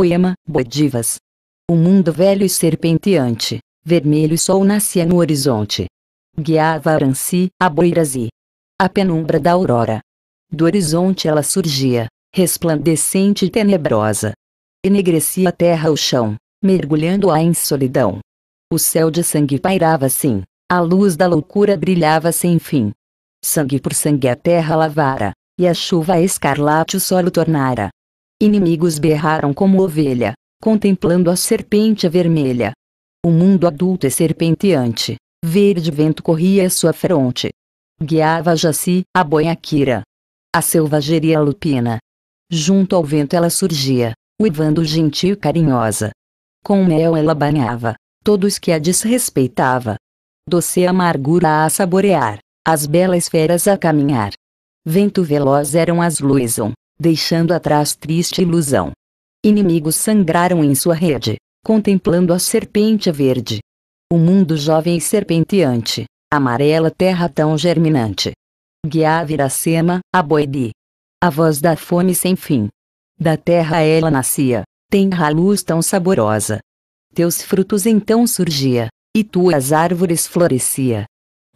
poema, Bodivas. O mundo velho e serpenteante, vermelho sol nascia no horizonte. Guiava Aranci, a Boirazi. a penumbra da aurora. Do horizonte ela surgia, resplandecente e tenebrosa. Enegrecia a terra o chão, mergulhando-a em solidão. O céu de sangue pairava assim, a luz da loucura brilhava sem fim. Sangue por sangue a terra lavara, e a chuva escarlate o solo tornara. Inimigos berraram como ovelha, contemplando a serpente vermelha. O mundo adulto é serpenteante, verde vento corria à sua fronte. Guiava Jaci, a boiaquira. A selvageria lupina. Junto ao vento ela surgia, uivando gentil e carinhosa. Com mel ela banhava, todos que a desrespeitava. Doce amargura a saborear, as belas feras a caminhar. Vento veloz eram as luzon deixando atrás triste ilusão. Inimigos sangraram em sua rede, contemplando a serpente verde. O mundo jovem e serpenteante, amarela terra tão germinante. Guiava Iracema, a Boedi. A voz da fome sem fim. Da terra ela nascia, tenra luz tão saborosa. Teus frutos então surgia, e tuas árvores florescia.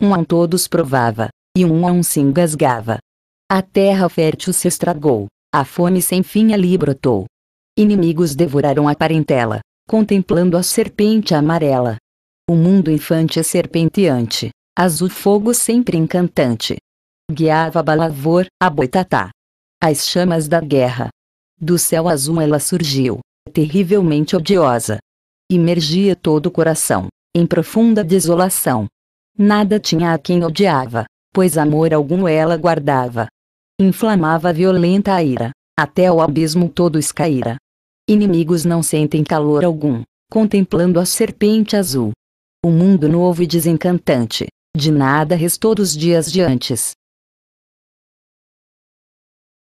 Um a todos provava, e um a um se engasgava. A terra fértil se estragou, a fome sem fim ali brotou. Inimigos devoraram a parentela, contemplando a serpente amarela. O mundo infante é serpenteante, azul fogo sempre encantante. Guiava Balavor, a boitatá. As chamas da guerra. Do céu azul ela surgiu, terrivelmente odiosa. Imergia todo o coração, em profunda desolação. Nada tinha a quem odiava, pois amor algum ela guardava inflamava violenta ira, até o abismo todo escaíra. Inimigos não sentem calor algum, contemplando a serpente azul. O mundo novo e desencantante, de nada restou dos dias de antes,